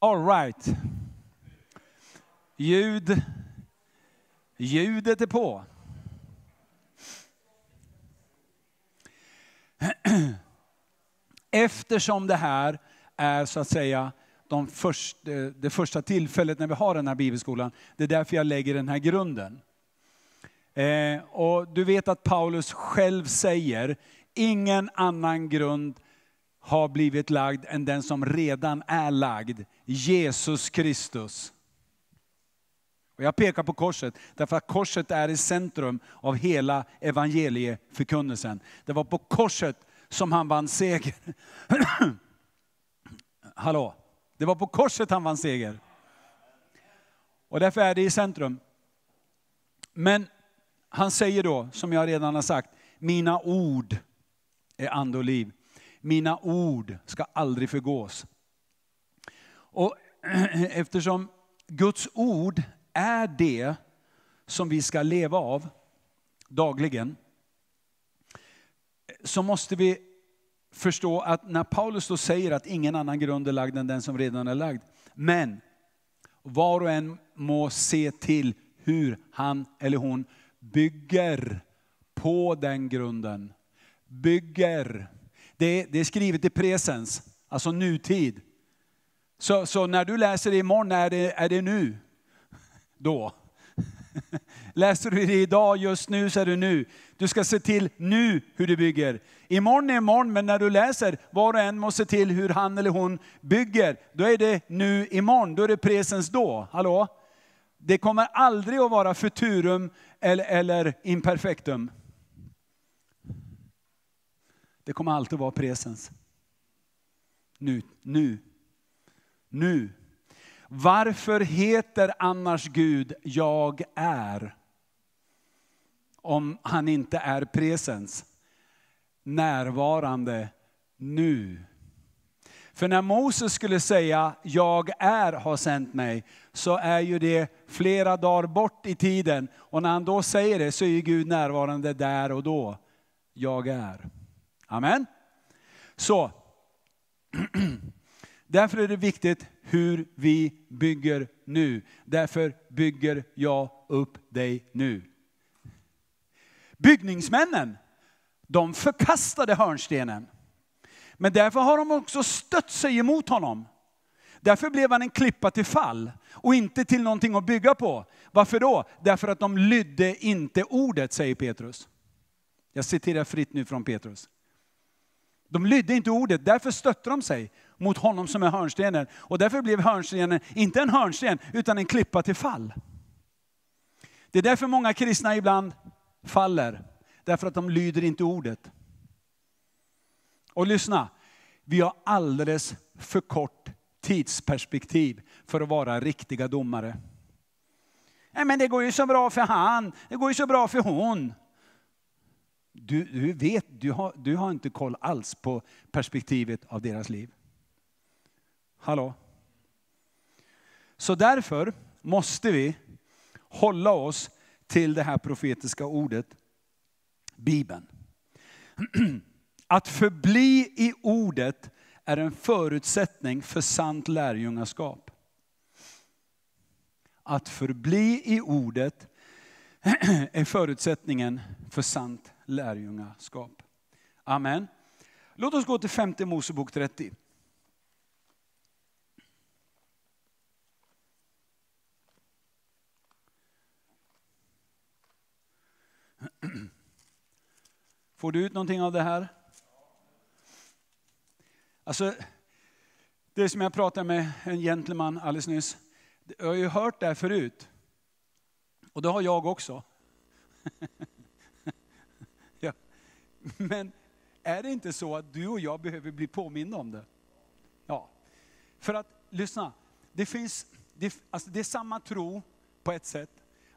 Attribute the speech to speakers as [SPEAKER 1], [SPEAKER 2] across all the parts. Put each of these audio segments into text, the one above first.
[SPEAKER 1] All right. Ljud. Ljudet är på. Eftersom det här är så att säga de först, det första tillfället när vi har den här bibelskolan, det är därför jag lägger den här grunden. Eh, och du vet att Paulus själv säger, ingen annan grund har blivit lagd än den som redan är lagd. Jesus Kristus. Och jag pekar på korset, därför att korset är i centrum av hela evangelieförkunnelsen. Det var på korset som han vann seger. Hallå? Det var på korset han vann seger. Och därför är det i centrum. Men han säger då, som jag redan har sagt, mina ord är ande och liv. Mina ord ska aldrig förgås. Och eftersom Guds ord är det som vi ska leva av dagligen, så måste vi förstå att när Paulus då säger att ingen annan grund är lagd än den som redan är lagd, men var och en må se till hur han eller hon bygger på den grunden. Bygger det, det är skrivet i presens, alltså nutid. Så, så när du läser det imorgon är det, är det nu. Då. Läser du det idag, just nu, så är det nu. Du ska se till nu hur du bygger. Imorgon är imorgon, men när du läser, var och en måste se till hur han eller hon bygger. Då är det nu imorgon, då är det presens då. Hallå? Det kommer aldrig att vara futurum eller, eller imperfektum. Det kommer alltid vara presens. Nu, nu, nu. Varför heter annars Gud jag är? Om han inte är presens, närvarande, nu. För när Moses skulle säga jag är har sänt mig så är ju det flera dagar bort i tiden. Och när han då säger det så är Gud närvarande där och då. Jag är. Amen. Så, därför är det viktigt hur vi bygger nu. Därför bygger jag upp dig nu. Byggningsmännen, de förkastade hörnstenen. Men därför har de också stött sig emot honom. Därför blev han en klippa till fall och inte till någonting att bygga på. Varför då? Därför att de lydde inte ordet, säger Petrus. Jag citerar fritt nu från Petrus. De lydde inte ordet, därför stötte de sig mot honom som är hörnstenen. Och därför blev hörnstenen inte en hörnsten, utan en klippa till fall. Det är därför många kristna ibland faller, därför att de lyder inte ordet. Och lyssna, vi har alldeles för kort tidsperspektiv för att vara riktiga domare. Nej men det går ju så bra för han, det går ju så bra för hon. Du, du vet, du har, du har inte koll alls på perspektivet av deras liv. Hallå? Så därför måste vi hålla oss till det här profetiska ordet, Bibeln. Att förbli i ordet är en förutsättning för sant lärjungaskap. Att förbli i ordet är förutsättningen för sant lärjungaskap. Amen. Låt oss gå till femte Mosebok 30. Får du ut någonting av det här? Alltså, det som jag pratade med en gentleman alldeles nyss, jag har ju hört det här förut. Och det har jag också. Men är det inte så att du och jag behöver bli påminna om det? Ja. För att, lyssna, det finns, det, alltså det är samma tro på ett sätt,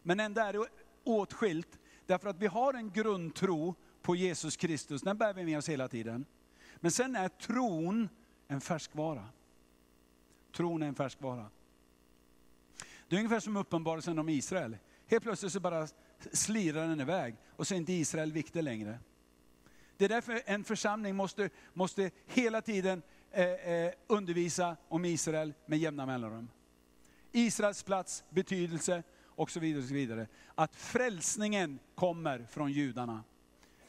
[SPEAKER 1] men ändå är det åtskilt. Därför att vi har en grundtro på Jesus Kristus, den bär vi med oss hela tiden. Men sen är tron en färskvara. Tron är en färskvara. Det är ungefär som uppenbarelsen om Israel. Helt plötsligt så bara slirar den iväg och så är inte Israel viktig längre. Det är därför en församling måste, måste hela tiden eh, eh, undervisa om Israel med jämna mellanrum. Israels plats, betydelse och så vidare. Och så vidare. Att frälsningen kommer från judarna.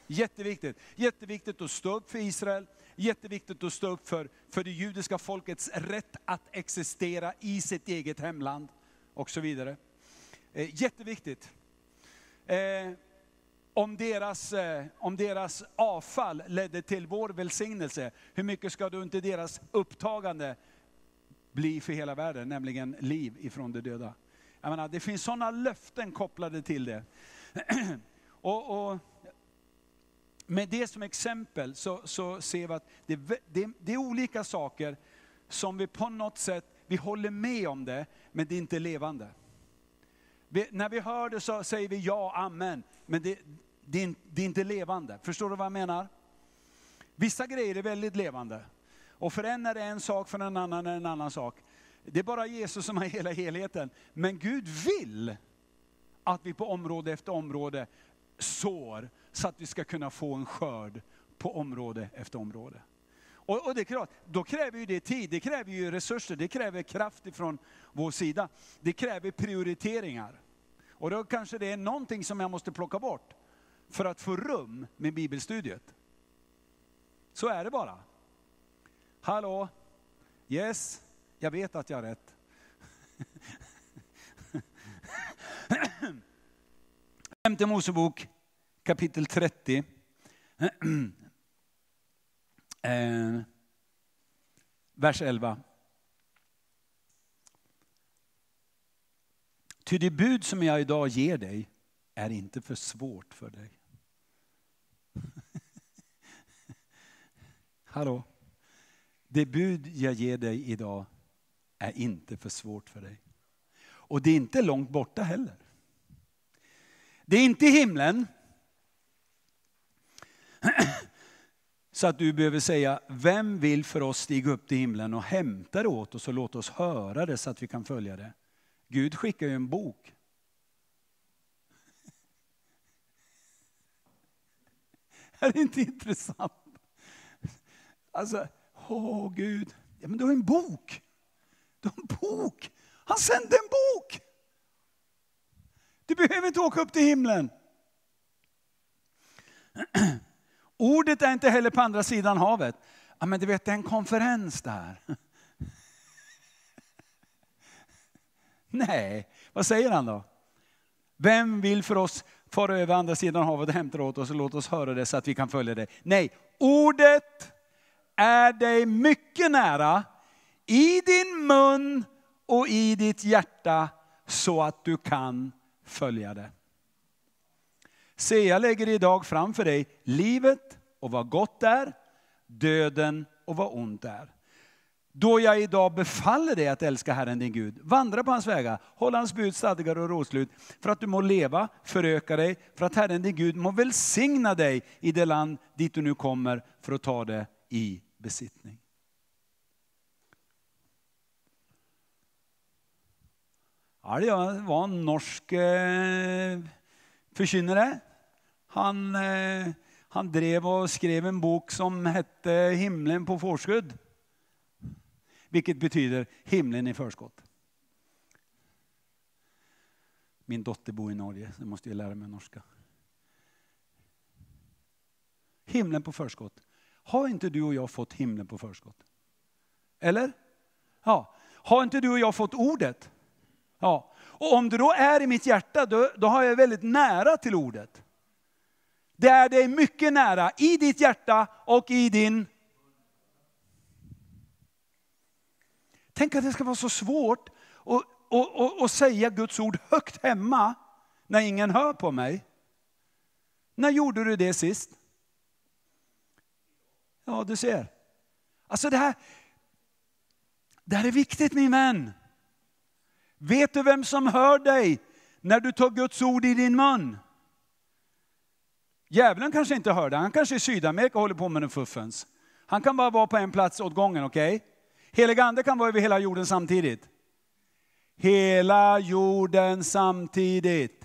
[SPEAKER 1] Jätteviktigt. Jätteviktigt att stå upp för Israel, jätteviktigt att stå upp för, för det judiska folkets rätt att existera i sitt eget hemland. Och så vidare. Eh, jätteviktigt. Eh, om deras, eh, om deras avfall ledde till vår välsignelse, hur mycket ska då inte deras upptagande bli för hela världen, nämligen liv ifrån de döda? Jag menar, det finns sådana löften kopplade till det. och, och med det som exempel så, så ser vi att det, det, det, är olika saker som vi på något sätt, vi håller med om det, men det är inte levande. Vi, när vi hör det så säger vi ja, amen men det, det, är, det är inte levande. Förstår du vad jag menar? Vissa grejer är väldigt levande. Och för en är det en sak, för en annan är det en annan sak. Det är bara Jesus som har hela helheten. Men Gud vill att vi på område efter område sår, så att vi ska kunna få en skörd på område efter område. Och, och det är klart, då kräver ju det tid, det kräver ju resurser, det kräver kraft ifrån vår sida. Det kräver prioriteringar. Och då kanske det är någonting som jag måste plocka bort för att få rum med bibelstudiet. Så är det bara. Hallå? Yes, jag vet att jag har rätt. Femte Mosebok kapitel 30. Eh, vers 11. Ty det bud som jag idag ger dig är inte för svårt för dig. Hallå? Det bud jag ger dig idag är inte för svårt för dig. Och det är inte långt borta heller. Det är inte i himlen. Så att du behöver säga, vem vill för oss stiga upp till himlen och hämta det åt oss och låt oss höra det så att vi kan följa det. Gud skickar ju en bok. är det inte intressant? Alltså, åh oh, Gud. Ja, men du har en bok. Du har en bok. Han sände en bok. Du behöver inte åka upp till himlen. Ordet är inte heller på andra sidan havet. Ja, men du vet, det är en konferens där. Nej, vad säger han då? Vem vill för oss fara över andra sidan havet och hämta åt oss och låt oss höra det så att vi kan följa det? Nej, ordet är dig mycket nära i din mun och i ditt hjärta så att du kan följa det. Se, jag lägger idag framför dig livet och vad gott är, döden och vad ont är. Då jag idag befaller dig att älska Herren din Gud, vandra på hans vägar, håll hans bud, stadgar och rådslut, för att du må leva, föröka dig, för att Herren din Gud må välsigna dig i det land dit du nu kommer för att ta det i besittning. Ja, det var en norsk eh, förkynnare. Han, eh, han drev och skrev en bok som hette Himlen på forskudd vilket betyder himlen i förskott. Min dotter bor i Norge, så jag måste jag lära mig norska. Himlen på förskott. Har inte du och jag fått himlen på förskott? Eller? Ja. Har inte du och jag fått ordet? Ja. Och om det då är i mitt hjärta, då, då har jag väldigt nära till ordet. Det är dig mycket nära, i ditt hjärta och i din Tänk att det ska vara så svårt att, att, att, att säga Guds ord högt hemma när ingen hör på mig. När gjorde du det sist? Ja, du ser. Alltså det här, det här är viktigt min vän. Vet du vem som hör dig när du tar Guds ord i din mun? Djävulen kanske inte hör dig, han kanske är i Sydamerika och håller på med den fuffens. Han kan bara vara på en plats åt gången, okej? Okay? Helig ande kan vara över hela jorden samtidigt. Hela jorden samtidigt.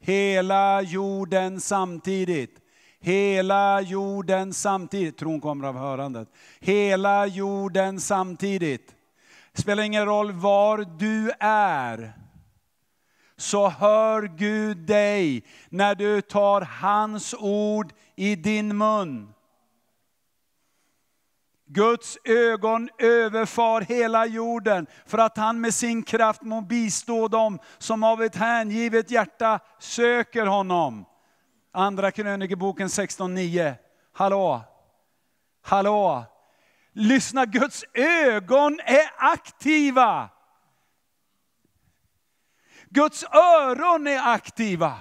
[SPEAKER 1] Hela jorden samtidigt. Hela jorden samtidigt. Tron kommer av hörandet. Hela jorden samtidigt. Spelar ingen roll var du är så hör Gud dig när du tar hans ord i din mun. Guds ögon överfar hela jorden för att han med sin kraft må bistå dem som av ett hängivet hjärta söker honom. Andra krönikeboken 16.9. Hallå? Hallå? Lyssna, Guds ögon är aktiva. Guds öron är aktiva.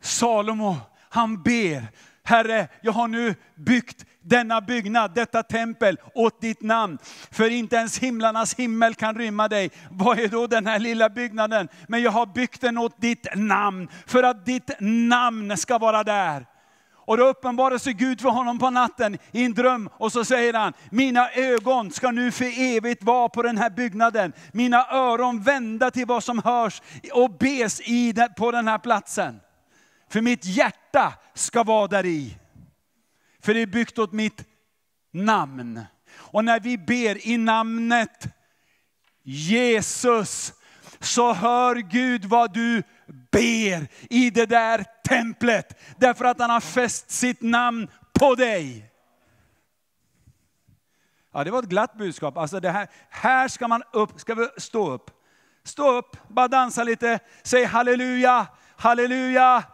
[SPEAKER 1] Salomo, han ber Herre, jag har nu byggt denna byggnad, detta tempel åt ditt namn. För inte ens himlarnas himmel kan rymma dig. Vad är då den här lilla byggnaden? Men jag har byggt den åt ditt namn, för att ditt namn ska vara där. Och då uppenbarar sig Gud för honom på natten i en dröm och så säger han, mina ögon ska nu för evigt vara på den här byggnaden, mina öron vända till vad som hörs och bes i på den här platsen. För mitt hjärta ska vara där i. För det är byggt åt mitt namn. Och när vi ber i namnet Jesus så hör Gud vad du ber i det där templet. Därför att han har fäst sitt namn på dig. Ja, det var ett glatt budskap. Alltså det här, här ska man upp, ska vi stå upp. Stå upp, bara dansa lite, säg halleluja, halleluja,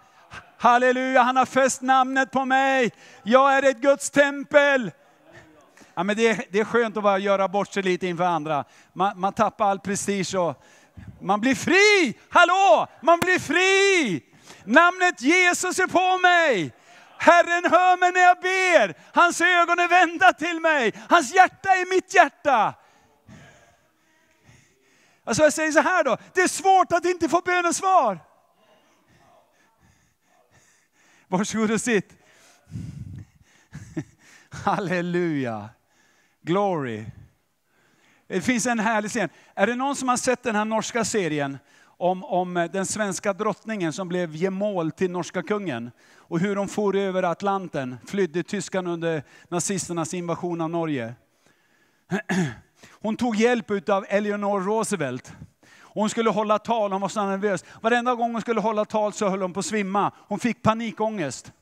[SPEAKER 1] Halleluja, han har fäst namnet på mig. Jag är ett Guds tempel. Ja, men det, är, det är skönt att bara göra bort sig lite inför andra. Man, man tappar all prestige och man blir fri. Hallå, man blir fri. Namnet Jesus är på mig. Herren hör mig när jag ber. Hans ögon är vända till mig. Hans hjärta är mitt hjärta. Alltså jag säger så här då, det är svårt att inte få bönesvar. Varsågod och sitt. Halleluja. Glory. Det finns en härlig scen. Är det någon som har sett den här norska serien om, om den svenska drottningen som blev gemål till norska kungen? Och hur de for över Atlanten, flydde tyskarna under nazisternas invasion av Norge. Hon tog hjälp av Eleanor Roosevelt hon skulle hålla tal, hon var så nervös. Varenda gång hon skulle hålla tal så höll hon på att svimma. Hon fick panikångest.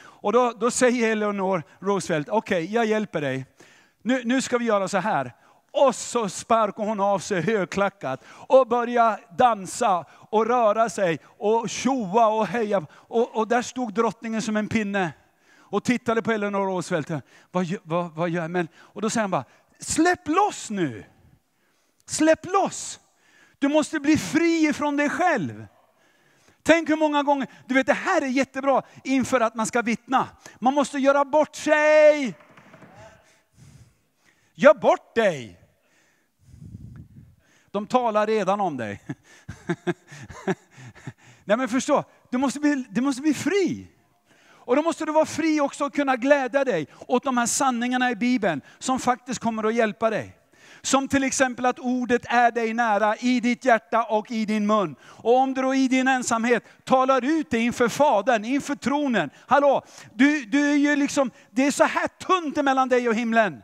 [SPEAKER 1] Och då, då säger Eleanor Roosevelt, okej okay, jag hjälper dig. Nu, nu ska vi göra så här. Och så sparkar hon av sig högklackat och börjar dansa och röra sig och tjoa och heja. Och, och där stod drottningen som en pinne och tittade på Eleanor Roosevelt. Vad, vad, vad gör jag? Men, och då säger han bara, släpp loss nu! Släpp loss! Du måste bli fri ifrån dig själv. Tänk hur många gånger, du vet det här är jättebra inför att man ska vittna. Man måste göra bort sig. Gör bort dig. De talar redan om dig. Nej men förstå, du måste, bli, du måste bli fri. Och då måste du vara fri också att kunna glädja dig åt de här sanningarna i Bibeln som faktiskt kommer att hjälpa dig. Som till exempel att ordet är dig nära i ditt hjärta och i din mun. Och om du då i din ensamhet talar ut det inför Fadern, inför tronen. Hallå, du, du är ju liksom, det är så här tunt mellan dig och himlen.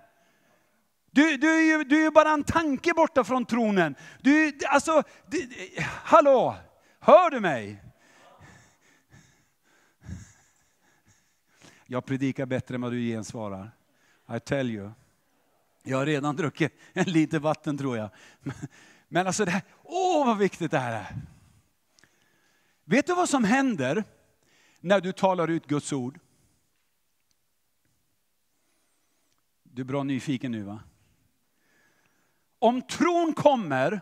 [SPEAKER 1] Du, du, är ju, du är ju bara en tanke borta från tronen. Du, alltså, du, hallå, hör du mig? Jag predikar bättre än vad du gensvarar. I tell you. Jag har redan druckit en liter vatten tror jag. Men alltså, det här, åh vad viktigt det här är. Vet du vad som händer när du talar ut Guds ord? Du är bra nyfiken nu va? Om tron kommer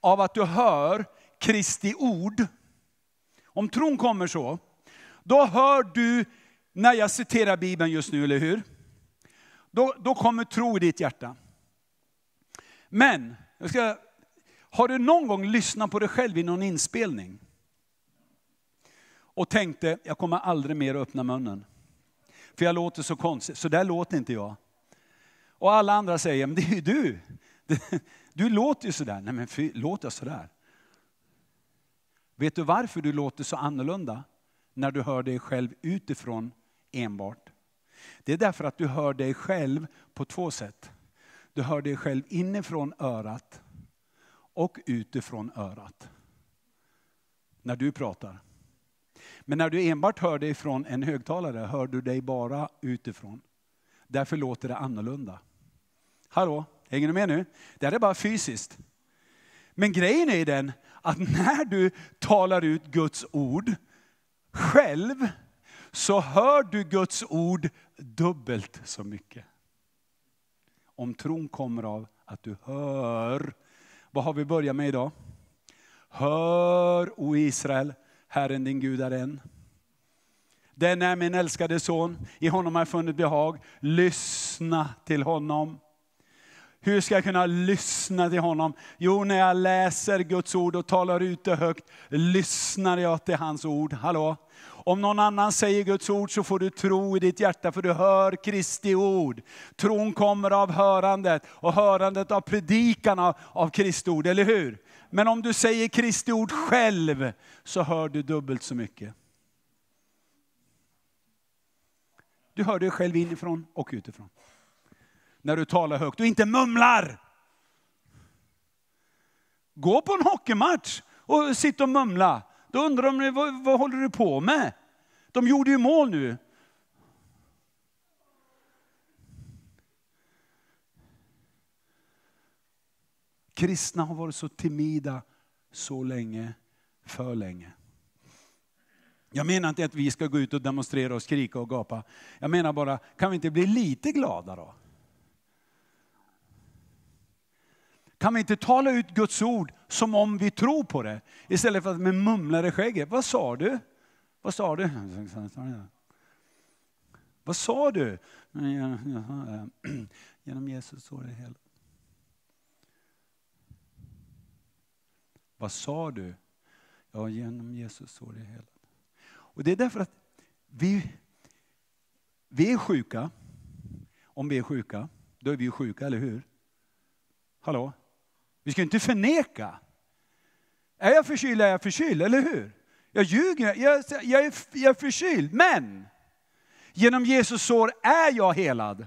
[SPEAKER 1] av att du hör Kristi ord, om tron kommer så, då hör du när jag citerar Bibeln just nu, eller hur? Då, då kommer tro i ditt hjärta. Men, jag ska, har du någon gång lyssnat på dig själv i någon inspelning? Och tänkte, jag kommer aldrig mer att öppna munnen. För jag låter så konstigt, så där låter inte jag. Och alla andra säger, men det är ju du. Du låter ju sådär. Nej men fy, låter jag sådär? Vet du varför du låter så annorlunda? När du hör dig själv utifrån enbart. Det är därför att du hör dig själv på två sätt. Du hör dig själv inifrån örat och utifrån örat. När du pratar. Men när du enbart hör dig från en högtalare hör du dig bara utifrån. Därför låter det annorlunda. Hallå, hänger du med nu? Det här är bara fysiskt. Men grejen är den att när du talar ut Guds ord själv så hör du Guds ord dubbelt så mycket. Om tron kommer av att du hör. Vad har vi börjat med idag? Hör, o Israel, Herren din Gud är en. Den är min älskade son, i honom har jag funnit behag. Lyssna till honom. Hur ska jag kunna lyssna till honom? Jo, när jag läser Guds ord och talar ut det högt, lyssnar jag till hans ord. Hallå? Om någon annan säger Guds ord så får du tro i ditt hjärta för du hör Kristi ord. Tron kommer av hörandet och hörandet av predikan av, Kristi ord, eller hur? Men om du säger Kristi ord själv så hör du dubbelt så mycket. Du hör dig själv inifrån och utifrån. När du talar högt och inte mumlar. Gå på en hockeymatch och sitt och mumla. Då undrar de vad, vad håller du på med? De gjorde ju mål nu. Kristna har varit så timida så länge, för länge. Jag menar inte att vi ska gå ut och demonstrera och skrika och gapa. Jag menar bara, kan vi inte bli lite glada då? Kan vi inte tala ut Guds ord som om vi tror på det? Istället för att med mumlar i skägget. Vad sa du? Vad sa du? Vad sa du? Eh, genom Jesus står det hela. Vad sa du? Ja, genom Jesus står det hela. Och det är därför att vi, vi är sjuka. Om vi är sjuka, då är vi sjuka, eller hur? Hallå? Vi ska inte förneka. Är jag förkyld är jag förkyld, eller hur? Jag ljuger, jag, jag, är, jag är förkyld. Men genom Jesus sår är jag helad.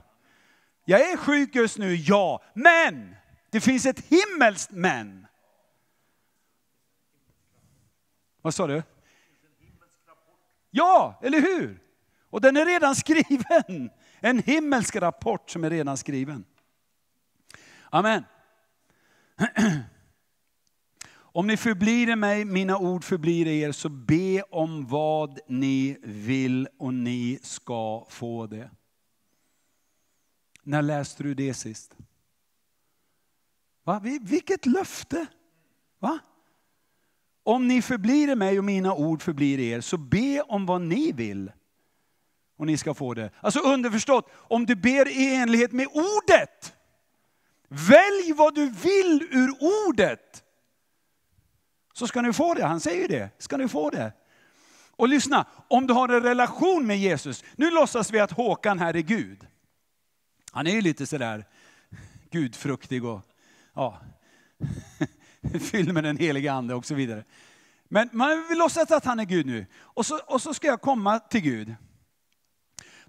[SPEAKER 1] Jag är sjuk just nu, ja. Men det finns ett himmelskt men. Vad sa du? Ja, eller hur? Och den är redan skriven. En himmelsk rapport som är redan skriven. Amen. Om ni förblir i mig, mina ord förblir i er, så be om vad ni vill och ni ska få det. När läste du det sist? Va? Vilket löfte! Va? Om ni förblir i mig och mina ord förblir i er, så be om vad ni vill och ni ska få det. Alltså underförstått, om du ber i enlighet med ordet, välj vad du vill ur ordet så ska ni få det. Han säger det. Ska ni få det? Och lyssna, om du har en relation med Jesus. Nu låtsas vi att Håkan här är Gud. Han är ju lite sådär gudfruktig och ja, fylld med den helige ande och så vidare. Men man vill låtsas att han är Gud nu. Och så, och så ska jag komma till Gud.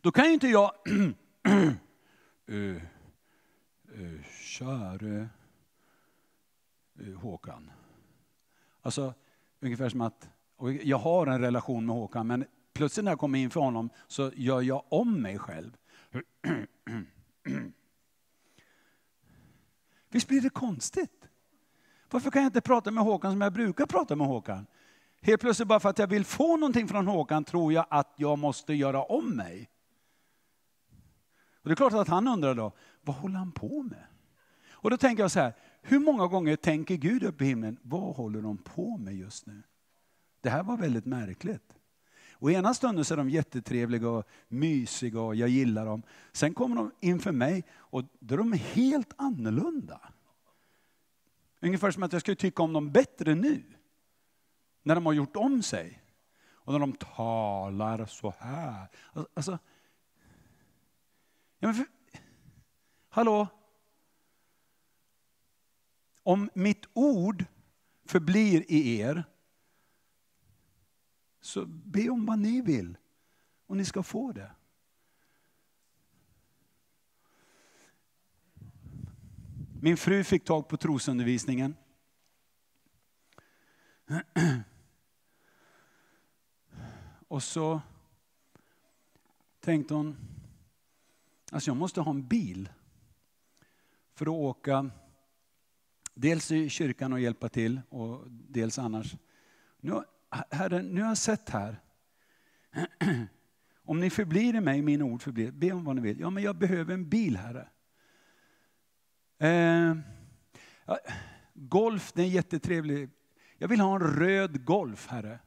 [SPEAKER 1] Då kan ju inte jag... Eh, eh, käre eh, Håkan. Alltså, ungefär som att jag har en relation med Håkan, men plötsligt när jag kommer in för honom så gör jag om mig själv. Visst blir det konstigt? Varför kan jag inte prata med Håkan som jag brukar prata med Håkan? Helt plötsligt bara för att jag vill få någonting från Håkan tror jag att jag måste göra om mig. Och det är klart att han undrar då, vad håller han på med? Och då tänker jag så här, hur många gånger tänker Gud upp i himlen, vad håller de på med just nu? Det här var väldigt märkligt. Och ena stunden så är de jättetrevliga och mysiga och jag gillar dem. Sen kommer de inför mig och då är de helt annorlunda. Ungefär som att jag skulle tycka om dem bättre nu. När de har gjort om sig. Och när de talar så här. Alltså, alltså ja, men för, hallå, om mitt ord förblir i er så be om vad ni vill och ni ska få det. Min fru fick tag på trosundervisningen. Och så tänkte hon, alltså jag måste ha en bil för att åka Dels i kyrkan och hjälpa till, och dels annars. Nu, herre, nu har jag sett här. Om ni förblir i mig, min ord förblir, be om vad ni vill. Ja, men jag behöver en bil, Herre. Eh, golf, det är jättetrevligt. Jag vill ha en röd Golf, Herre.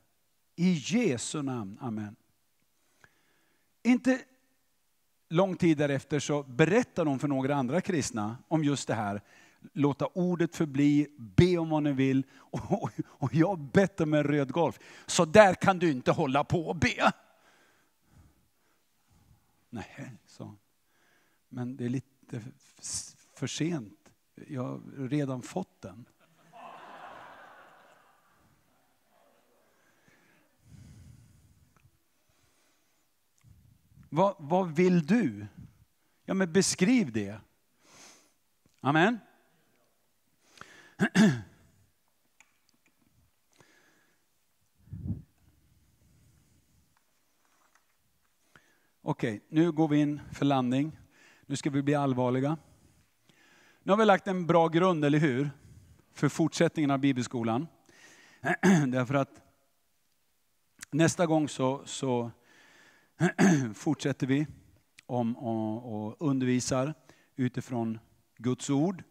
[SPEAKER 1] I Jesu namn, amen. Inte lång tid därefter så berättar de för några andra kristna om just det här låta ordet förbli, be om vad ni vill. Och, och, och jag har bett om en röd golf. Så där kan du inte hålla på och be. Nej, sa han. Men det är lite för sent. Jag har redan fått den. Vad, vad vill du? Ja, men beskriv det. Amen. Okej, nu går vi in för landning. Nu ska vi bli allvarliga. Nu har vi lagt en bra grund, eller hur? För fortsättningen av bibelskolan. Därför att nästa gång så, så fortsätter vi om, och, och undervisar utifrån Guds ord.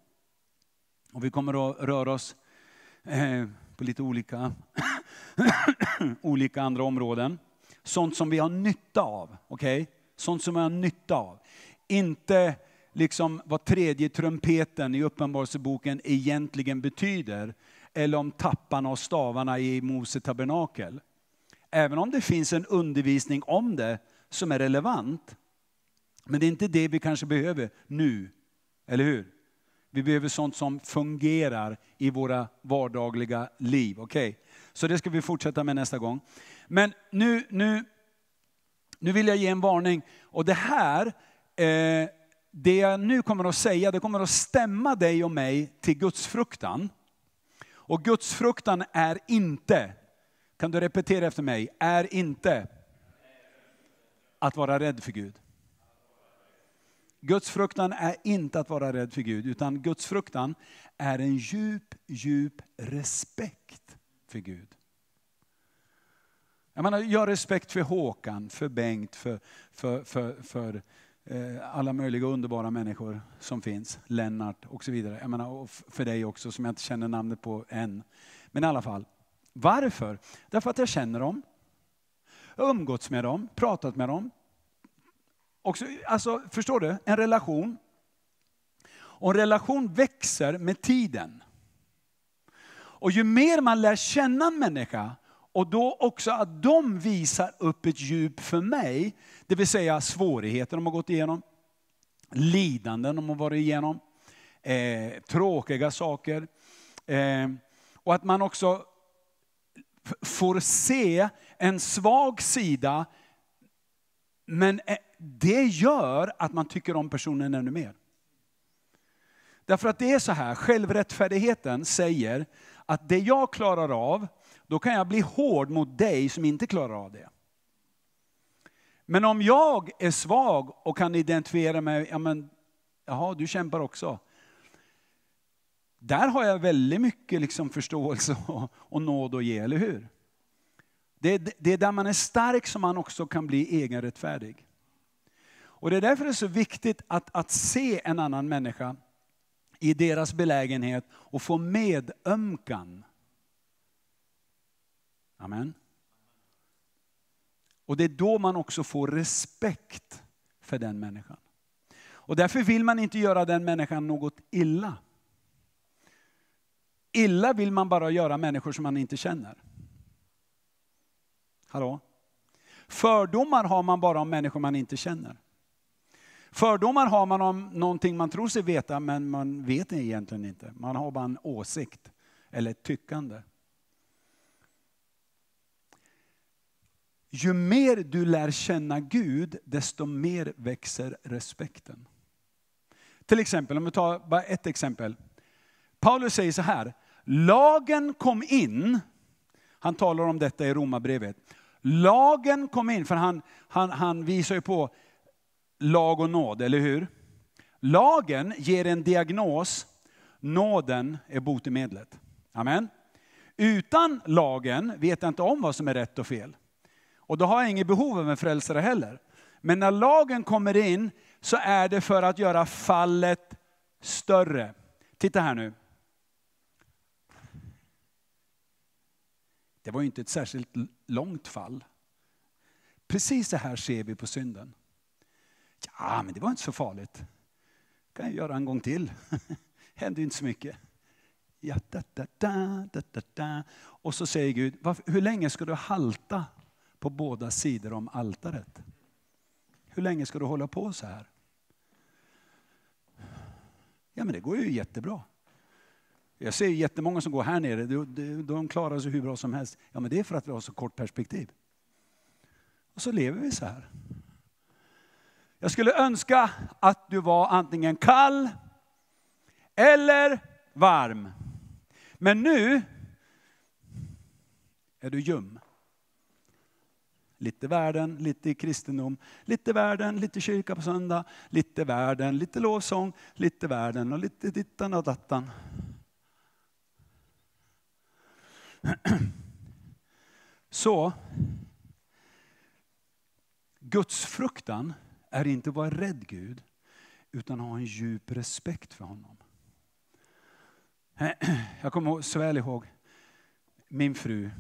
[SPEAKER 1] Och vi kommer att röra oss eh, på lite olika, olika andra områden. Sånt som vi har nytta av. Okay? Sånt som vi har nytta av. Inte liksom vad tredje trumpeten i Uppenbarelseboken egentligen betyder. Eller om tapparna och stavarna i Mose tabernakel. Även om det finns en undervisning om det som är relevant. Men det är inte det vi kanske behöver nu. Eller hur? Vi behöver sånt som fungerar i våra vardagliga liv. Okej? Okay? Så det ska vi fortsätta med nästa gång. Men nu, nu, nu vill jag ge en varning. Och det här, eh, det jag nu kommer att säga, det kommer att stämma dig och mig till gudsfruktan. Och gudsfruktan är inte, kan du repetera efter mig, är inte att vara rädd för Gud. Guds fruktan är inte att vara rädd för Gud, utan Guds fruktan är en djup, djup respekt för Gud. Jag, menar, jag har respekt för Håkan, för Bengt, för, för, för, för eh, alla möjliga underbara människor som finns. Lennart och så vidare. Jag menar, och för dig också som jag inte känner namnet på än. Men i alla fall. Varför? Därför att jag känner dem. Jag har umgåtts med dem, pratat med dem, och så, alltså, förstår du? En relation. Och en relation växer med tiden. Och ju mer man lär känna en människa och då också att de visar upp ett djup för mig, det vill säga svårigheter de har gått igenom, lidanden de har varit igenom, eh, tråkiga saker. Eh, och att man också får se en svag sida men eh, det gör att man tycker om personen ännu mer. Därför att det är så här, självrättfärdigheten säger att det jag klarar av, då kan jag bli hård mot dig som inte klarar av det. Men om jag är svag och kan identifiera mig, ja men, jaha, du kämpar också. Där har jag väldigt mycket liksom förståelse och, och nåd att ge, eller hur? Det, det, det är där man är stark som man också kan bli egenrättfärdig. Och det är därför det är så viktigt att, att se en annan människa i deras belägenhet och få medömkan. Amen. Och det är då man också får respekt för den människan. Och därför vill man inte göra den människan något illa. Illa vill man bara göra människor som man inte känner. Hallå? Fördomar har man bara om människor man inte känner. Fördomar har man om någonting man tror sig veta men man vet egentligen inte. Man har bara en åsikt eller ett tyckande. Ju mer du lär känna Gud, desto mer växer respekten. Till exempel, om vi tar bara ett exempel. Paulus säger så här, lagen kom in, han talar om detta i Romarbrevet. Lagen kom in, för han, han, han visar ju på lag och nåd, eller hur? Lagen ger en diagnos, nåden är botemedlet. Amen. Utan lagen vet jag inte om vad som är rätt och fel. Och då har jag inget behov av en frälsare heller. Men när lagen kommer in så är det för att göra fallet större. Titta här nu. Det var ju inte ett särskilt långt fall. Precis det här ser vi på synden. Ja, men det var inte så farligt. Det kan jag göra en gång till. Det Hände inte så mycket. Ja, da, da, da, da, da, da. Och så säger Gud, hur länge ska du halta på båda sidor om altaret? Hur länge ska du hålla på så här? Ja, men det går ju jättebra. Jag ser jättemånga som går här nere, de klarar sig hur bra som helst. Ja, men det är för att vi har så kort perspektiv. Och så lever vi så här. Jag skulle önska att du var antingen kall eller varm. Men nu är du ljum. Lite världen, lite kristendom, lite världen, lite kyrka på söndag, lite världen, lite lovsång, lite världen och lite dittan och dattan. Så Guds fruktan är inte att vara rädd Gud, utan ha en djup respekt för honom. Jag kommer så väl ihåg min fru.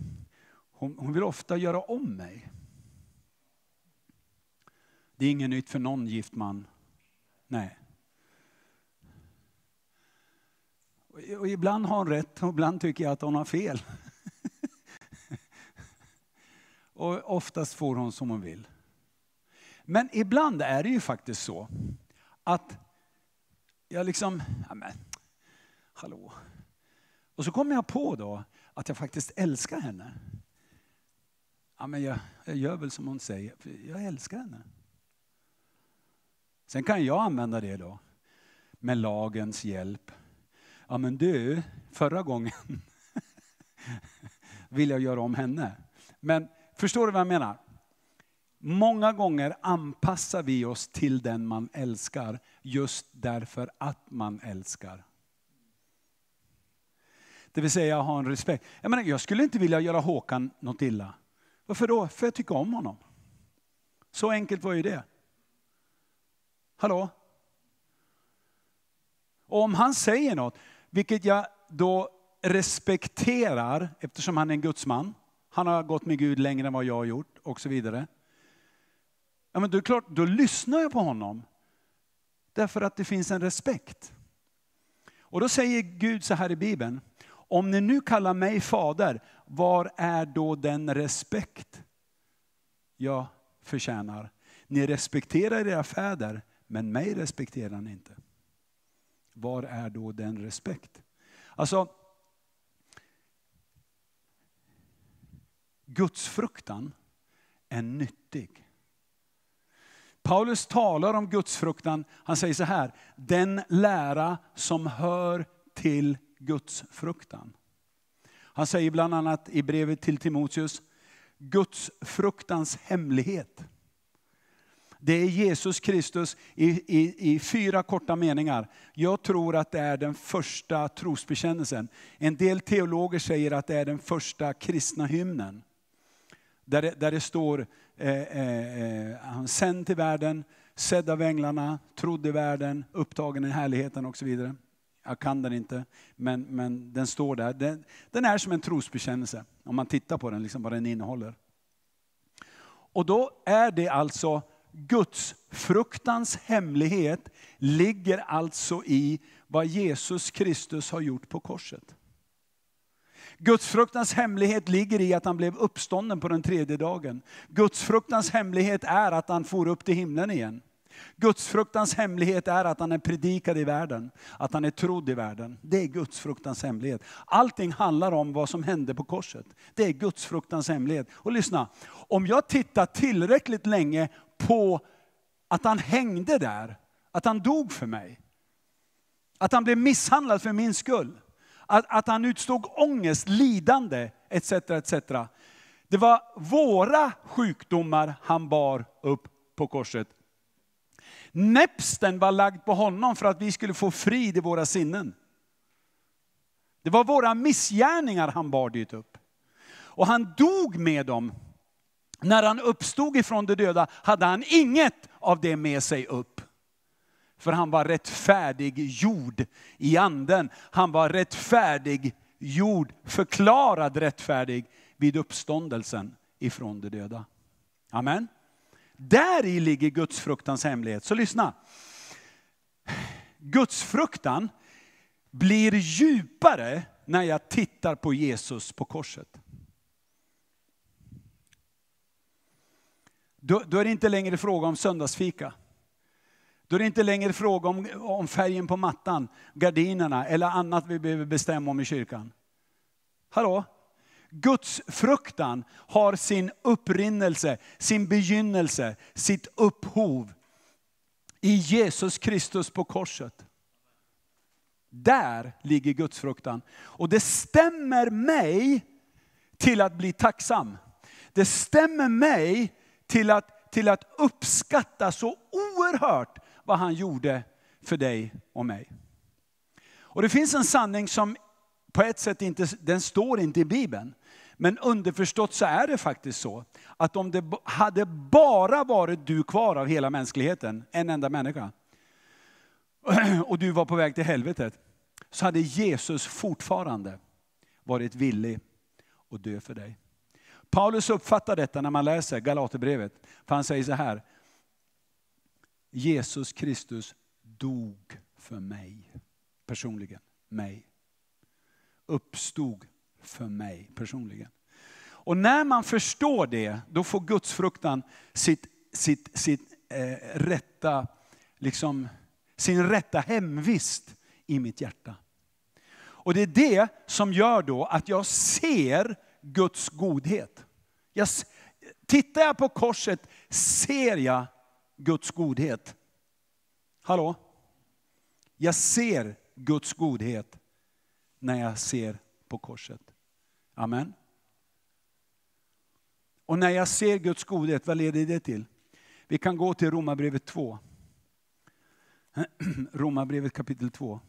[SPEAKER 1] Hon, hon vill ofta göra om mig. Det är inget nytt för någon gift man. Nej. Och ibland har hon rätt och ibland tycker jag att hon har fel. och oftast får hon som hon vill. Men ibland är det ju faktiskt så att jag liksom, men, hallå. Och så kommer jag på då att jag faktiskt älskar henne. Ja, men jag, jag gör väl som hon säger, för jag älskar henne. Sen kan jag använda det då, med lagens hjälp. Ja men du, förra gången vill jag göra om henne. Men förstår du vad jag menar? Många gånger anpassar vi oss till den man älskar just därför att man älskar. Det vill säga ha en respekt. Jag, menar, jag skulle inte vilja göra Håkan något illa. Varför då? För jag tycker om honom. Så enkelt var ju det. Hallå? Och om han säger något, vilket jag då respekterar eftersom han är en gudsman, han har gått med Gud längre än vad jag har gjort och så vidare ja, men då, är klart, då lyssnar jag på honom. Därför att det finns en respekt. Och då säger Gud så här i Bibeln. Om ni nu kallar mig fader, var är då den respekt jag förtjänar? Ni respekterar era fäder, men mig respekterar ni inte. Var är då den respekt? Alltså, gudsfruktan är nyttig. Paulus talar om gudsfruktan. Han säger så här, den lära som hör till gudsfruktan. Han säger bland annat i brevet till Timoteus, gudsfruktans hemlighet. Det är Jesus Kristus i, i, i, fyra korta meningar. Jag tror att det är den första trosbekännelsen. En del teologer säger att det är den första kristna hymnen. Där det, där det står Eh, eh, eh, sänd till världen, sedd av änglarna, trodd i världen, upptagen i härligheten och så vidare. Jag kan den inte, men, men den står där. Den, den är som en trosbekännelse, om man tittar på den, liksom vad den innehåller. Och då är det alltså Guds fruktans hemlighet ligger alltså i vad Jesus Kristus har gjort på korset. Gudsfruktans hemlighet ligger i att han blev uppstånden på den tredje dagen. Gudsfruktans hemlighet är att han for upp till himlen igen. Gudsfruktans hemlighet är att han är predikad i världen, att han är trodd i världen. Det är gudsfruktans hemlighet. Allting handlar om vad som hände på korset. Det är gudsfruktans hemlighet. Och lyssna, om jag tittar tillräckligt länge på att han hängde där, att han dog för mig, att han blev misshandlad för min skull, att, att han utstod ångest, lidande etc. etc. Det var våra sjukdomar han bar upp på korset. Näpsten var lagd på honom för att vi skulle få frid i våra sinnen. Det var våra missgärningar han bar dit upp. Och han dog med dem. När han uppstod ifrån de döda hade han inget av det med sig upp. För han var rättfärdiggjord i anden. Han var rättfärdiggjord, förklarad rättfärdig vid uppståndelsen ifrån de döda. Amen. Där i ligger Gudsfruktans hemlighet. Så lyssna. Gudsfruktan blir djupare när jag tittar på Jesus på korset. Då, då är det inte längre fråga om söndagsfika. Då är det inte längre fråga om, om färgen på mattan, gardinerna eller annat vi behöver bestämma om i kyrkan. Hallå? Guds fruktan har sin upprinnelse, sin begynnelse, sitt upphov i Jesus Kristus på korset. Där ligger Guds fruktan. Och det stämmer mig till att bli tacksam. Det stämmer mig till att, till att uppskatta så oerhört vad han gjorde för dig och mig. Och det finns en sanning som på ett sätt inte, den står inte i Bibeln. Men underförstått så är det faktiskt så att om det hade bara varit du kvar av hela mänskligheten, en enda människa, och du var på väg till helvetet, så hade Jesus fortfarande varit villig att dö för dig. Paulus uppfattar detta när man läser Galaterbrevet. För han säger så här, Jesus Kristus dog för mig personligen. Mig. Uppstod för mig personligen. Och när man förstår det, då får gudsfruktan sitt, sitt, sitt, eh, rätta, liksom, sin rätta hemvist i mitt hjärta. Och det är det som gör då att jag ser Guds godhet. Jag, tittar jag på korset ser jag Guds godhet. Hallå? Jag ser Guds godhet när jag ser på korset. Amen. Och när jag ser Guds godhet, vad leder det till? Vi kan gå till Romarbrevet 2. Romarbrevet kapitel 2.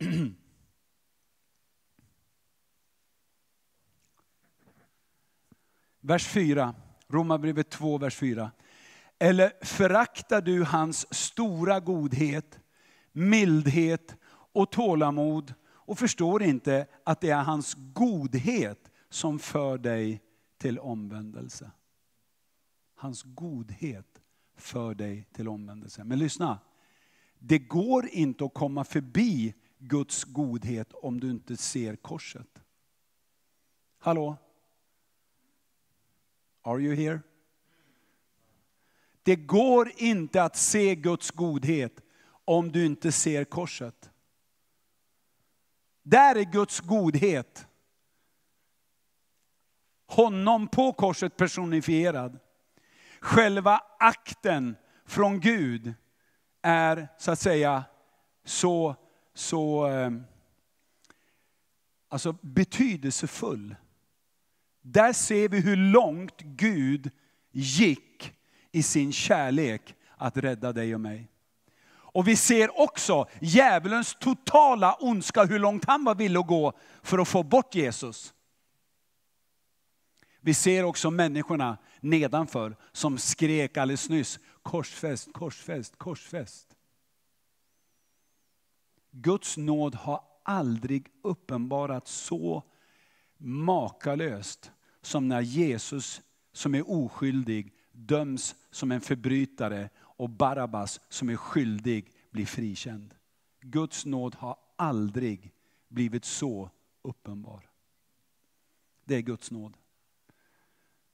[SPEAKER 1] Vers 4, Romarbrevet 2, vers 4. Eller föraktar du hans stora godhet, mildhet och tålamod och förstår inte att det är hans godhet som för dig till omvändelse. Hans godhet för dig till omvändelse. Men lyssna, det går inte att komma förbi Guds godhet om du inte ser korset. Hallå? Are you here? Det går inte att se Guds godhet om du inte ser korset. Där är Guds godhet. Honom på korset personifierad. Själva akten från Gud är så att säga så, så eh, alltså betydelsefull där ser vi hur långt Gud gick i sin kärlek att rädda dig och mig. Och vi ser också djävulens totala ondska, hur långt han var villig att gå för att få bort Jesus. Vi ser också människorna nedanför som skrek alldeles nyss, korsfäst, korsfäst, korsfäst. Guds nåd har aldrig uppenbarat så makalöst som när Jesus, som är oskyldig, döms som en förbrytare och Barabbas, som är skyldig, blir frikänd. Guds nåd har aldrig blivit så uppenbar. Det är Guds nåd.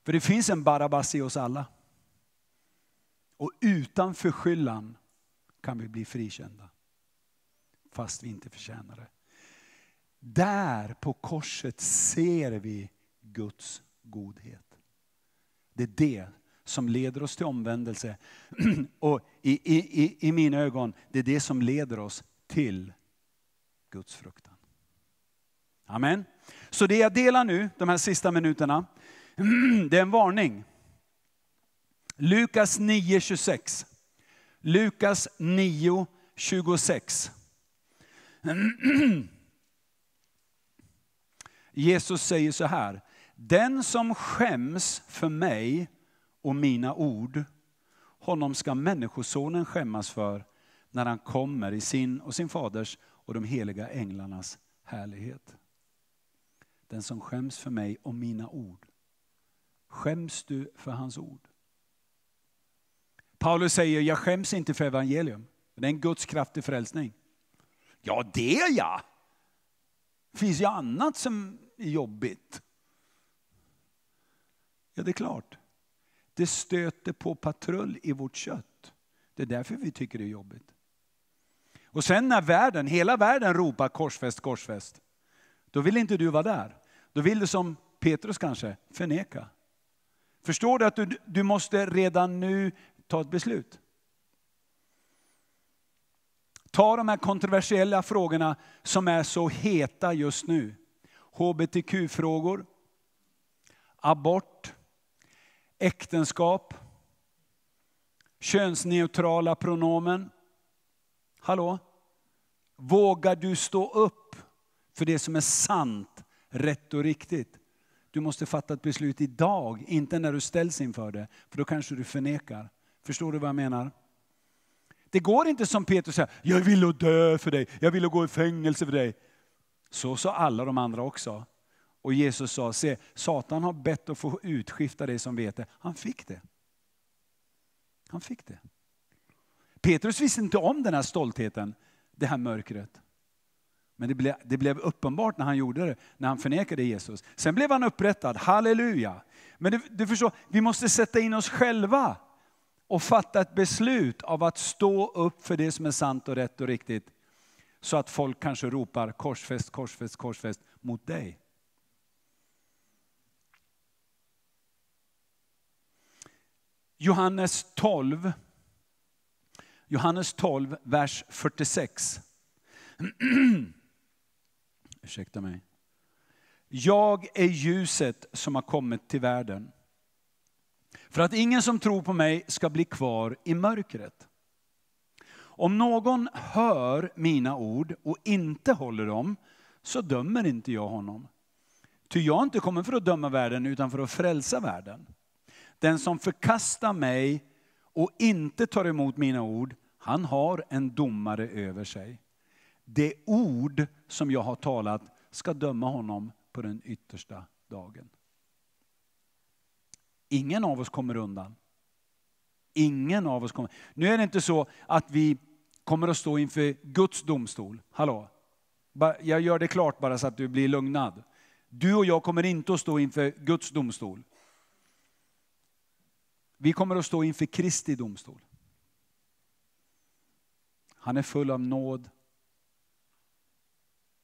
[SPEAKER 1] För det finns en Barabbas i oss alla. Och utan förskyllan kan vi bli frikända. Fast vi inte förtjänar det. Där på korset ser vi Guds godhet. Det är det som leder oss till omvändelse. Och i, i, i, i mina ögon, det är det som leder oss till Guds fruktan. Amen. Så det jag delar nu, de här sista minuterna, det är en varning. Lukas 9.26. Lukas 9.26. Jesus säger så här, den som skäms för mig och mina ord, honom ska människosonen skämmas för när han kommer i sin och sin faders och de heliga änglarnas härlighet. Den som skäms för mig och mina ord. Skäms du för hans ord? Paulus säger, jag skäms inte för evangelium. Det är en Guds kraftig frälsning. Ja, det ja! Finns ju annat som jobbigt. Ja, det är klart. Det stöter på patrull i vårt kött. Det är därför vi tycker det är jobbigt. Och sen när världen, hela världen ropar korsfäst, korsfäst. Då vill inte du vara där. Då vill du som Petrus kanske, förneka. Förstår du att du, du måste redan nu ta ett beslut? Ta de här kontroversiella frågorna som är så heta just nu hbtq-frågor, abort, äktenskap, könsneutrala pronomen. Hallå? Vågar du stå upp för det som är sant, rätt och riktigt? Du måste fatta ett beslut idag, inte när du ställs inför det. För då kanske du förnekar. Förstår du vad jag menar? Det går inte som Petrus säger, jag vill dö för dig, jag vill gå i fängelse för dig. Så sa alla de andra också. Och Jesus sa, se Satan har bett att få utskifta dig som vete. Han fick det. Han fick det. Petrus visste inte om den här stoltheten, det här mörkret. Men det blev, det blev uppenbart när han gjorde det, när han förnekade Jesus. Sen blev han upprättad, halleluja. Men du, du förstår, vi måste sätta in oss själva och fatta ett beslut av att stå upp för det som är sant och rätt och riktigt så att folk kanske ropar korsfäst, korsfäst, korsfäst mot dig. Johannes 12, Johannes 12, vers 46. Ursäkta mig. Jag är ljuset som har kommit till världen. För att ingen som tror på mig ska bli kvar i mörkret. Om någon hör mina ord och inte håller dem, så dömer inte jag honom. Ty jag är inte kommen för att döma världen, utan för att frälsa världen. Den som förkastar mig och inte tar emot mina ord, han har en domare över sig. Det ord som jag har talat ska döma honom på den yttersta dagen. Ingen av oss kommer undan. Ingen av oss kommer... Nu är det inte så att vi kommer att stå inför Guds domstol. Hallå? Jag gör det klart bara så att du blir lugnad. Du och jag kommer inte att stå inför Guds domstol. Vi kommer att stå inför Kristi domstol. Han är full av nåd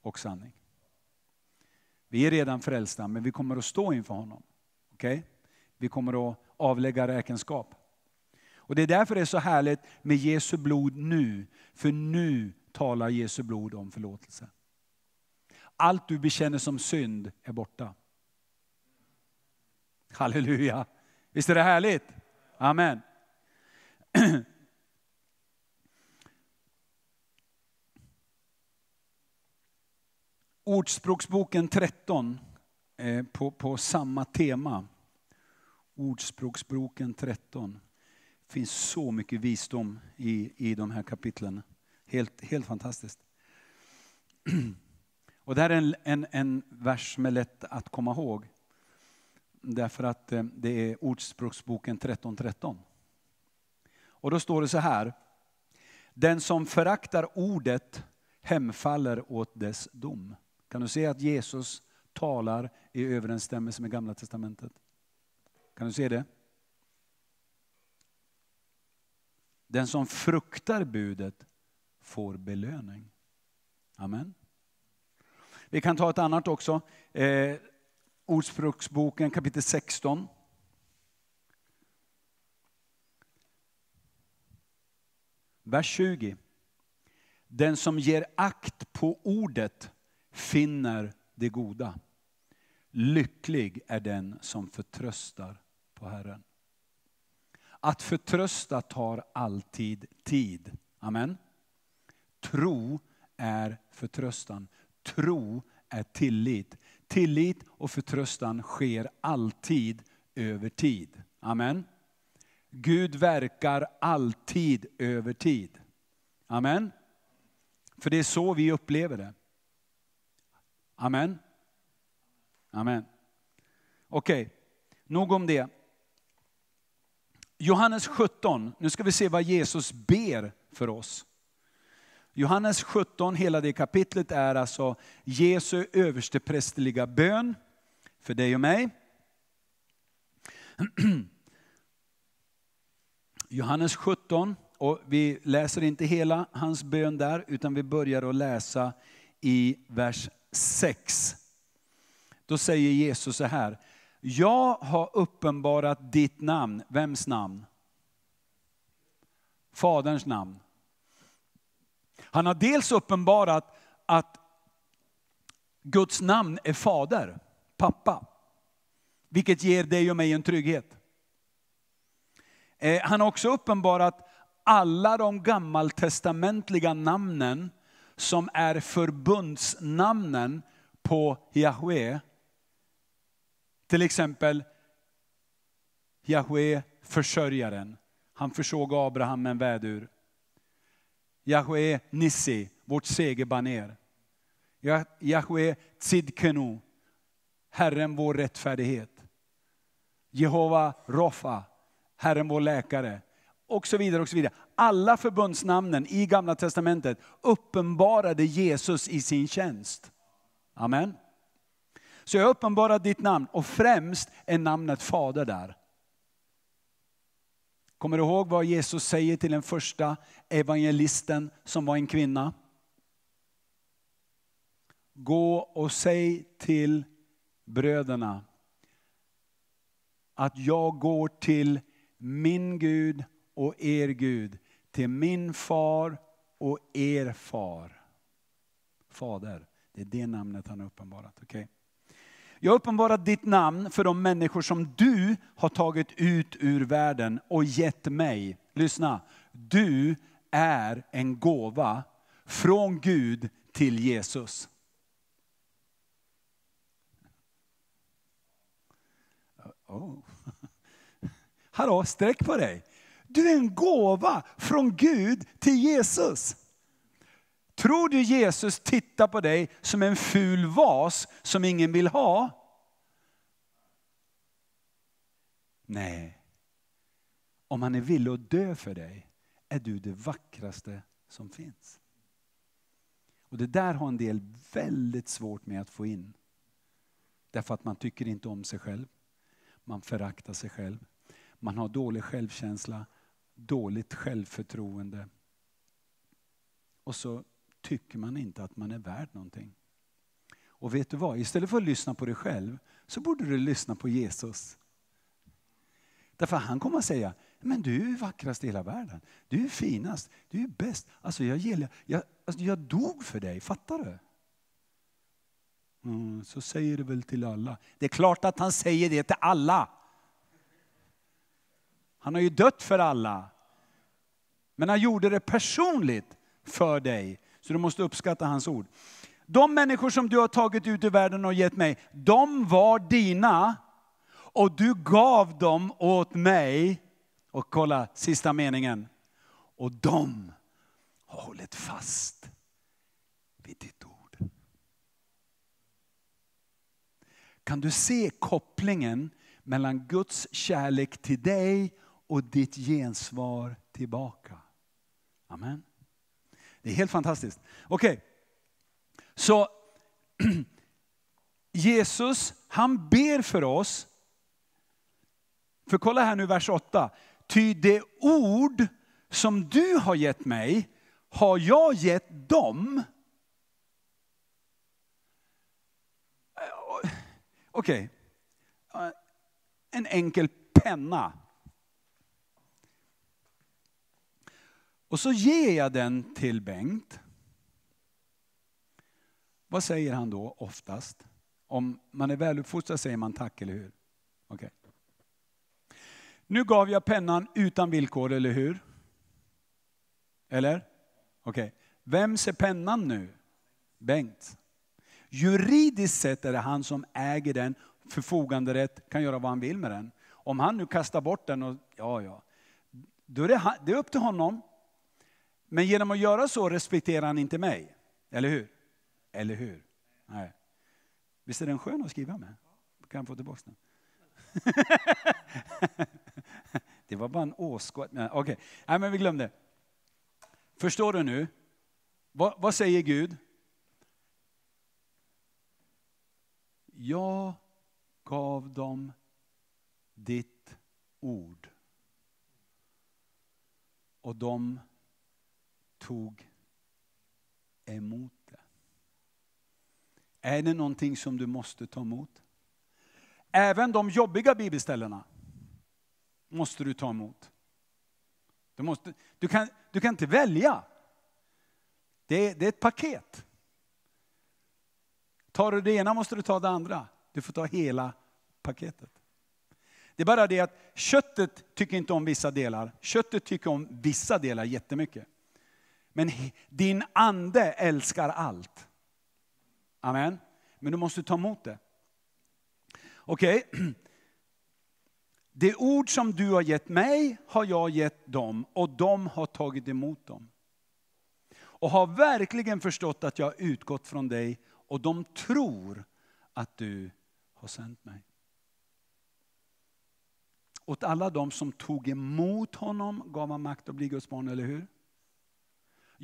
[SPEAKER 1] och sanning. Vi är redan frälsta, men vi kommer att stå inför honom. Okay? Vi kommer att avlägga räkenskap. Och Det är därför det är så härligt med Jesu blod nu. För nu talar Jesu blod om förlåtelse. Allt du bekänner som synd är borta. Halleluja! Visst är det härligt? Amen. Ordspråksboken 13 eh, på, på samma tema. Ordspråksboken 13 finns så mycket visdom i, i de här kapitlen. Helt, helt fantastiskt. Och det här är en, en, en vers som är lätt att komma ihåg. Därför att eh, det är Ordspråksboken 13.13. 13. Och då står det så här. Den som föraktar ordet hemfaller åt dess dom. Kan du se att Jesus talar i överensstämmelse med Gamla Testamentet? Kan du se det? Den som fruktar budet får belöning. Amen. Vi kan ta ett annat också. Eh, Ordspråksboken kapitel 16. Vers 20. Den som ger akt på ordet finner det goda. Lycklig är den som förtröstar på Herren. Att förtrösta tar alltid tid. Amen. Tro är förtröstan. Tro är tillit. Tillit och förtröstan sker alltid över tid. Amen. Gud verkar alltid över tid. Amen. För det är så vi upplever det. Amen. Amen. Okej, okay. nog om det. Johannes 17, nu ska vi se vad Jesus ber för oss. Johannes 17, hela det kapitlet är alltså Jesu översteprästerliga bön för dig och mig. Johannes 17, och vi läser inte hela hans bön där, utan vi börjar att läsa i vers 6. Då säger Jesus så här, jag har uppenbarat ditt namn. Vems namn? Faderns namn. Han har dels uppenbarat att Guds namn är fader, pappa. Vilket ger dig och mig en trygghet. Eh, han har också uppenbarat alla de gammaltestamentliga namnen som är förbundsnamnen på Jahwe till exempel Jahwe, försörjaren. Han försåg Abraham med en vädur. Jahwe Nissi, vårt segerbaner. Jahwe Tzidkenu, Herren vår rättfärdighet. Jehova Rofa, Herren vår läkare. Och så vidare. och så vidare. Alla förbundsnamnen i Gamla Testamentet uppenbarade Jesus i sin tjänst. Amen. Så jag uppenbarar ditt namn och främst är namnet Fader där. Kommer du ihåg vad Jesus säger till den första evangelisten som var en kvinna? Gå och säg till bröderna att jag går till min Gud och er Gud, till min far och er far. Fader, det är det namnet han har uppenbarat. Okay? Jag har uppenbarat ditt namn för de människor som du har tagit ut ur världen och gett mig. Lyssna. Du är en gåva från Gud till Jesus. Oh. Hallå, sträck på dig. Du är en gåva från Gud till Jesus. Tror du Jesus tittar på dig som en ful vas som ingen vill ha? Nej. Om han är villig att dö för dig är du det vackraste som finns. Och Det där har en del väldigt svårt med att få in. Därför att man tycker inte om sig själv. Man föraktar sig själv. Man har dålig självkänsla, dåligt självförtroende. Och så tycker man inte att man är värd någonting. Och vet du vad? Istället för att lyssna på dig själv så borde du lyssna på Jesus. Därför han kommer att säga, men du är vackrast i hela världen. Du är finast, du är bäst. Alltså jag, gillar, jag, alltså jag dog för dig, fattar du? Mm, så säger du väl till alla. Det är klart att han säger det till alla. Han har ju dött för alla. Men han gjorde det personligt för dig så du måste uppskatta hans ord. De människor som du har tagit ut i världen och gett mig, de var dina och du gav dem åt mig. Och kolla sista meningen. Och de har hållit fast vid ditt ord. Kan du se kopplingen mellan Guds kärlek till dig och ditt gensvar tillbaka? Amen. Det är helt fantastiskt. Okej, okay. så Jesus han ber för oss. För kolla här nu vers 8. Ty det ord som du har gett mig har jag gett dem. Äh, okej, okay. Äh, en enkel penna Och så ger jag den till Bengt. Vad säger han då oftast? Om man är väluppfostrad säger man tack, eller hur? Okay. Nu gav jag pennan utan villkor, eller hur? Eller? Okej. Okay. Vems är pennan nu? Bengt. Juridiskt sett är det han som äger den, förfoganderätt, kan göra vad han vill med den. Om han nu kastar bort den, och, ja ja. Då är det, det är upp till honom. Men genom att göra så respekterar han inte mig. Eller hur? Eller hur? Nej. Visst är den skön att skriva med? Kan få tillbaka den? det var bara en åskådning. Okej, okay. Nej, men vi glömde. Förstår du nu? Vad, vad säger Gud? Jag gav dem ditt ord och de tog emot det. Är det någonting som du måste ta emot? Även de jobbiga bibelställena måste du ta emot. Du, måste, du, kan, du kan inte välja. Det det är ett paket. Tar du det ena måste du ta det andra. Du får ta hela paketet. Det är bara det att köttet tycker inte om vissa delar. Köttet tycker om vissa delar jättemycket. Men din ande älskar allt. Amen. Men du måste ta emot det. Okej. Okay. Det ord som du har gett mig har jag gett dem och de har tagit emot dem. Och har verkligen förstått att jag har utgått från dig och de tror att du har sänt mig. Åt alla de som tog emot honom gav han makt att bli Guds barn, eller hur?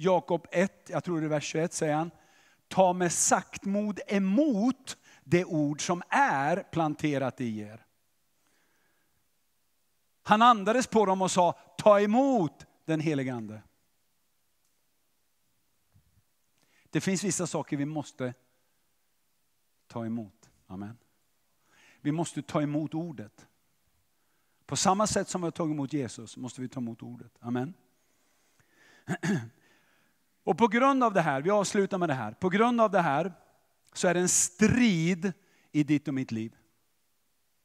[SPEAKER 1] Jakob 1, jag tror det är vers 21, säger han. Ta med saktmod emot det ord som är planterat i er. Han andades på dem och sa, ta emot den helige Ande. Det finns vissa saker vi måste ta emot. Amen. Vi måste ta emot ordet. På samma sätt som vi har tagit emot Jesus måste vi ta emot ordet. Amen. Och på grund av det här, vi avslutar med det här, på grund av det här så är det en strid i ditt och mitt liv.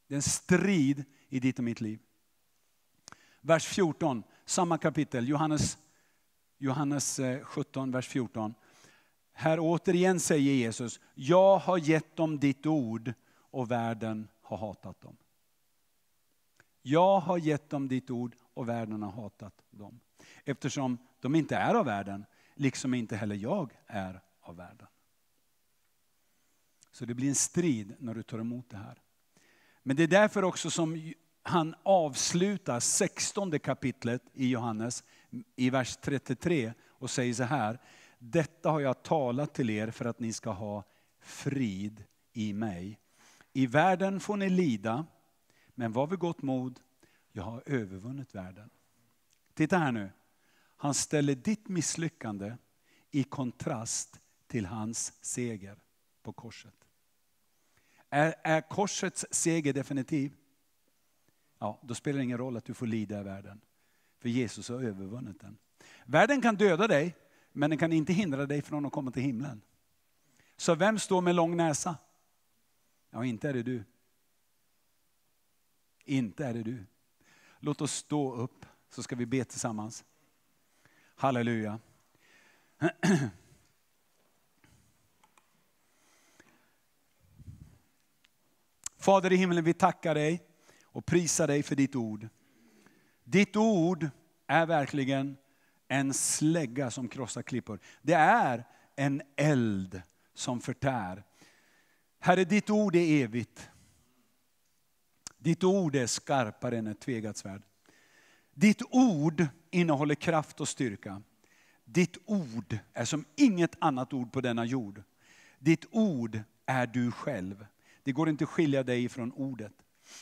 [SPEAKER 1] Det är en strid i ditt och mitt liv. Vers 14, samma kapitel, Johannes, Johannes 17, eh, vers 14. Här återigen säger Jesus, jag har gett dem ditt ord och världen har hatat dem. Jag har gett dem ditt ord och världen har hatat dem. Eftersom de inte är av världen liksom inte heller jag är av världen. Så det blir en strid när du tar emot det här. Men det är därför också som han avslutar 16 kapitlet i Johannes i vers 33 och säger så här. Detta har jag talat till er för att ni ska ha frid i mig. I världen får ni lida, men var vid gott mod, jag har övervunnit världen. Titta här nu, han ställer ditt misslyckande i kontrast till hans seger på korset. Är, är korsets seger definitiv? Ja, då spelar det ingen roll att du får lida i världen. För Jesus har övervunnit den. Världen kan döda dig, men den kan inte hindra dig från att komma till himlen. Så vem står med lång näsa? Ja, inte är det du. Inte är det du. Låt oss stå upp så ska vi be tillsammans. Halleluja. Fader i himlen, vi tackar dig och prisar dig för ditt ord. Ditt ord är verkligen en slägga som krossar klippor. Det är en eld som förtär. Herre, ditt ord är evigt. Ditt ord är skarpare än ett tvegat svärd. Ditt ord innehåller kraft och styrka. Ditt ord är som inget annat ord på denna jord. Ditt ord är du själv. Det går inte att skilja dig från ordet.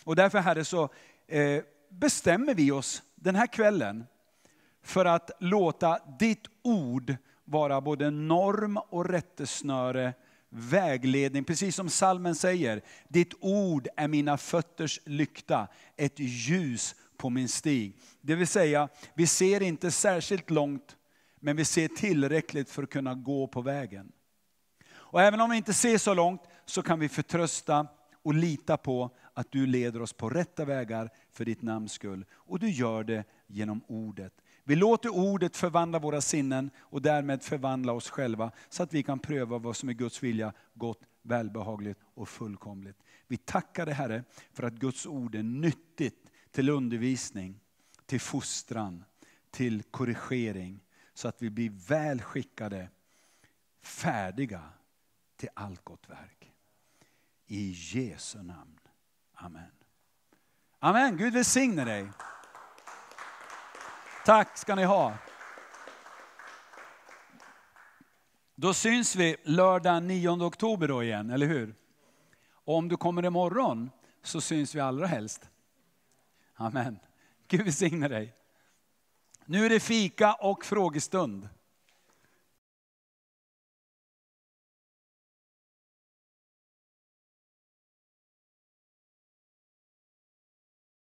[SPEAKER 1] Och därför Herre så eh, bestämmer vi oss den här kvällen för att låta ditt ord vara både norm och rättesnöre, vägledning. Precis som salmen säger, ditt ord är mina fötters lykta, ett ljus på min stig. Det vill säga, vi ser inte särskilt långt, men vi ser tillräckligt för att kunna gå på vägen. Och även om vi inte ser så långt så kan vi förtrösta och lita på att du leder oss på rätta vägar för ditt namns skull. Och du gör det genom ordet. Vi låter ordet förvandla våra sinnen och därmed förvandla oss själva så att vi kan pröva vad som är Guds vilja, gott, välbehagligt och fullkomligt. Vi tackar dig Herre för att Guds ord är nyttigt till undervisning, till fostran, till korrigering så att vi blir väl skickade, färdiga till allt gott verk. I Jesu namn. Amen. Amen. Gud välsigne dig. Tack ska ni ha. Då syns vi lördag 9 oktober då igen, eller hur? Och om du kommer imorgon så syns vi allra helst. Amen. Gud välsigne dig. Nu är det fika och frågestund.